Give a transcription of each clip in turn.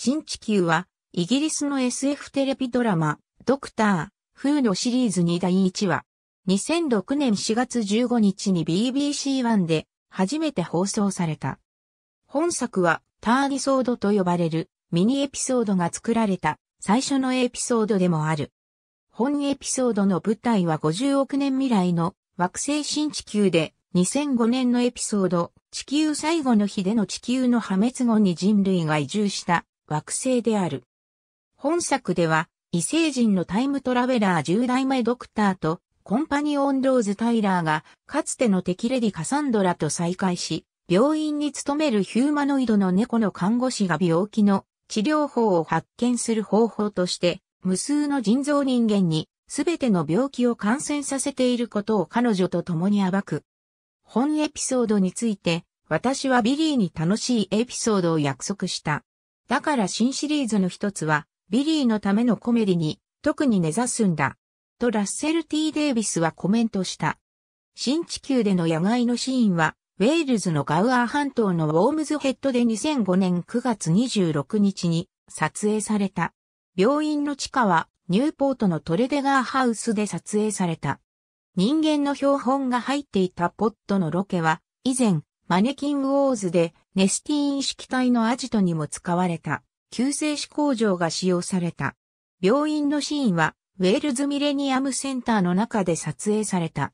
新地球は、イギリスの SF テレビドラマ、ドクター、フーのシリーズに第1話。2006年4月15日に BBC1 で初めて放送された。本作はターギソードと呼ばれるミニエピソードが作られた最初のエピソードでもある。本エピソードの舞台は50億年未来の惑星新地球で2005年のエピソード地球最後の日での地球の破滅後に人類が移住した惑星である。本作では、異星人のタイムトラベラー10代前ドクターと、コンパニオンローズ・タイラーが、かつての敵レディ・カサンドラと再会し、病院に勤めるヒューマノイドの猫の看護師が病気の治療法を発見する方法として、無数の人造人間に、すべての病気を感染させていることを彼女と共に暴く。本エピソードについて、私はビリーに楽しいエピソードを約束した。だから新シリーズの一つは、ビリーのためのコメディに、特に根ざすんだ。とラッセル・ T・ デイビスはコメントした。新地球での野外のシーンは、ウェールズのガウアー半島のウォームズヘッドで2005年9月26日に撮影された。病院の地下はニューポートのトレデガーハウスで撮影された。人間の標本が入っていたポットのロケは以前マネキンウォーズでネスティーン式体のアジトにも使われた、救世主工場が使用された。病院のシーンは、ウェールズミレニアムセンターの中で撮影された。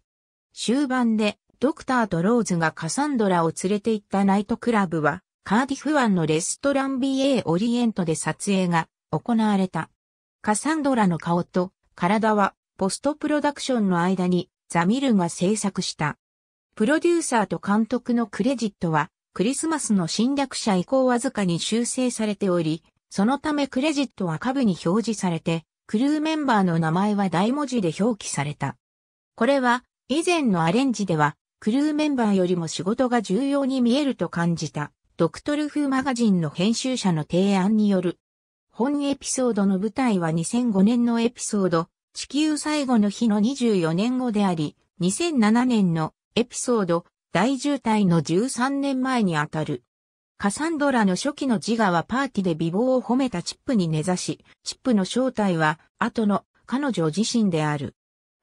終盤で、ドクターとローズがカサンドラを連れて行ったナイトクラブは、カーディフ湾のレストラン BA オリエントで撮影が行われた。カサンドラの顔と体はポストプロダクションの間にザミルが制作した。プロデューサーと監督のクレジットは、クリスマスの侵略者以降わずかに修正されており、そのためクレジットは下部に表示されて、クルーメンバーの名前は大文字で表記された。これは、以前のアレンジでは、クルーメンバーよりも仕事が重要に見えると感じた、ドクトルフマガジンの編集者の提案による。本エピソードの舞台は2005年のエピソード、地球最後の日の24年後であり、2007年のエピソード、大渋滞の13年前にあたる。カサンドラの初期の自我はパーティで美貌を褒めたチップに根ざし、チップの正体は後の彼女自身である。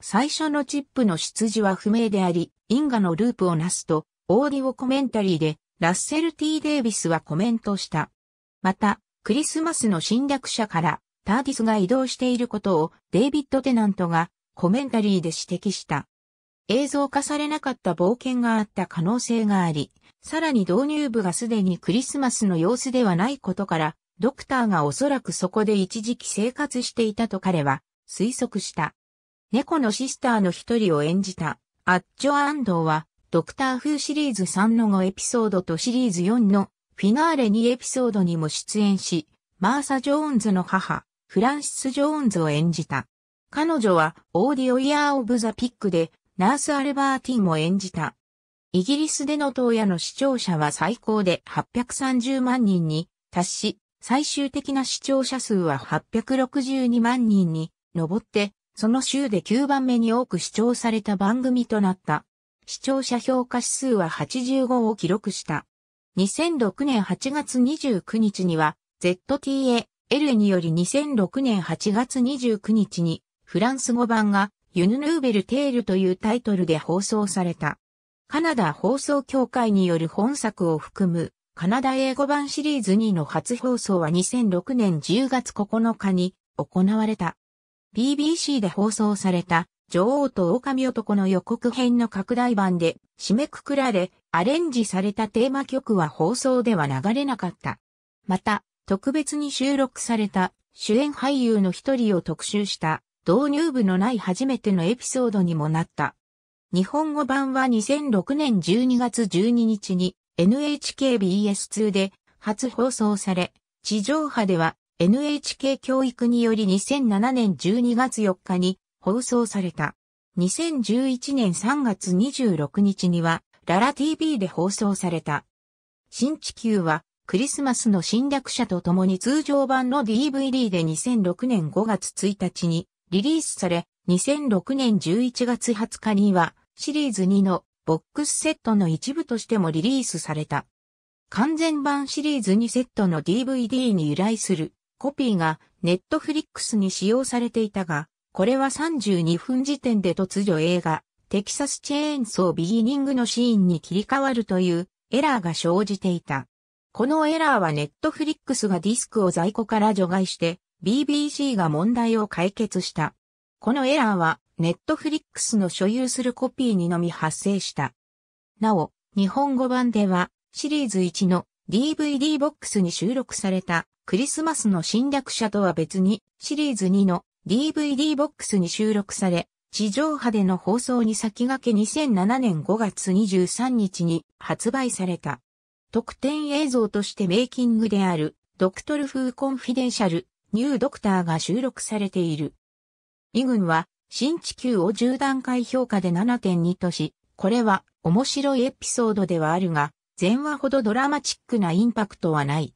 最初のチップの出自は不明であり、因果のループをなすと、オーディオコメンタリーで、ラッセル・ T・ デイビスはコメントした。また、クリスマスの侵略者から、ターディスが移動していることを、デイビッド・テナントが、コメンタリーで指摘した。映像化されなかった冒険があった可能性があり、さらに導入部がすでにクリスマスの様子ではないことから、ドクターがおそらくそこで一時期生活していたと彼は推測した。猫のシスターの一人を演じたアッチョ・アンドは、ドクター風シリーズ3の5エピソードとシリーズ4のフィナーレ2エピソードにも出演し、マーサ・ジョーンズの母、フランシス・ジョーンズを演じた。彼女はオーディオイヤー・オブ・ザ・ピックでナース・アルバーティンも演じた。イギリスでの当夜の視聴者は最高で830万人に達し、最終的な視聴者数は862万人に上って、その週で9番目に多く視聴された番組となった。視聴者評価指数は85を記録した。2006年8月29日には ZTA、L により2006年8月29日にフランス語版がユヌヌーベルテールというタイトルで放送された。カナダ放送協会による本作を含むカナダ英語版シリーズ2の初放送は2006年10月9日に行われた。BBC で放送された女王と狼男の予告編の拡大版で締めくくられアレンジされたテーマ曲は放送では流れなかった。また特別に収録された主演俳優の一人を特集した導入部のない初めてのエピソードにもなった。日本語版は2006年12月12日に NHKBS2 で初放送され、地上波では NHK 教育により2007年12月4日に放送された。2011年3月26日にはララ TV で放送された。新地球はクリスマスの侵略者と共に通常版の DVD で2006年5月1日にリリースされ、2006年11月20日には、シリーズ2のボックスセットの一部としてもリリースされた。完全版シリーズ2セットの DVD に由来するコピーがネットフリックスに使用されていたが、これは32分時点で突如映画、テキサスチェーンソービギニングのシーンに切り替わるというエラーが生じていた。このエラーはネットフリックスがディスクを在庫から除外して BBC が問題を解決した。このエラーは、ネットフリックスの所有するコピーにのみ発生した。なお、日本語版では、シリーズ1の DVD ボックスに収録されたクリスマスの侵略者とは別に、シリーズ2の DVD ボックスに収録され、地上波での放送に先駆け2007年5月23日に発売された。特典映像としてメイキングである、ドクトル風コンフィデンシャル、ニュードクターが収録されている。イグンは、新地球を10段階評価で7.2とし、これは面白いエピソードではあるが、前話ほどドラマチックなインパクトはない。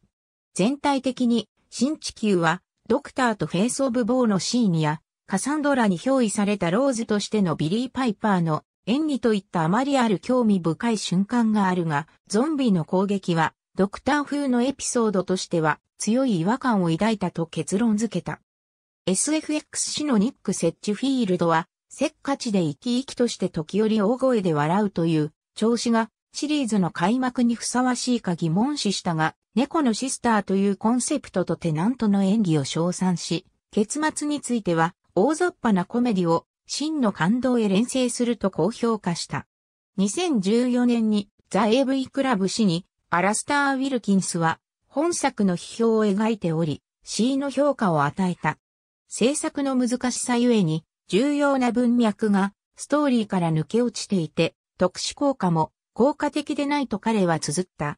全体的に、新地球は、ドクターとフェイス・オブ・ボーのシーンや、カサンドラに憑依されたローズとしてのビリー・パイパーの演技といったあまりある興味深い瞬間があるが、ゾンビの攻撃は、ドクター風のエピソードとしては、強い違和感を抱いたと結論付けた。SFX のニック・セッチフィールドは、せっかちで生き生きとして時折大声で笑うという調子がシリーズの開幕にふさわしいか疑問視したが、猫のシスターというコンセプトとテナントの演技を称賛し、結末については大雑把なコメディを真の感動へ連成すると高評価した。2014年にザ・エイブイ・クラブ氏にアラスター・ウィルキンスは本作の批評を描いており、C の評価を与えた。制作の難しさゆえに、重要な文脈がストーリーから抜け落ちていて、特殊効果も効果的でないと彼は綴った。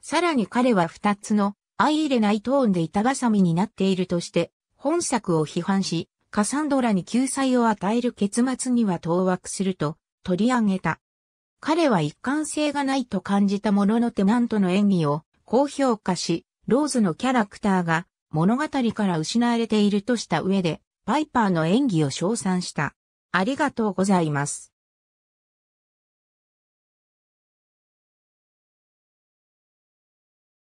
さらに彼は二つの相入れないトーンで板挟みになっているとして、本作を批判し、カサンドラに救済を与える結末には当惑すると取り上げた。彼は一貫性がないと感じたもののテナントの演技を高評価し、ローズのキャラクターが物語から失われているとした上で、パイパーの演技を称賛した。ありがとうございます。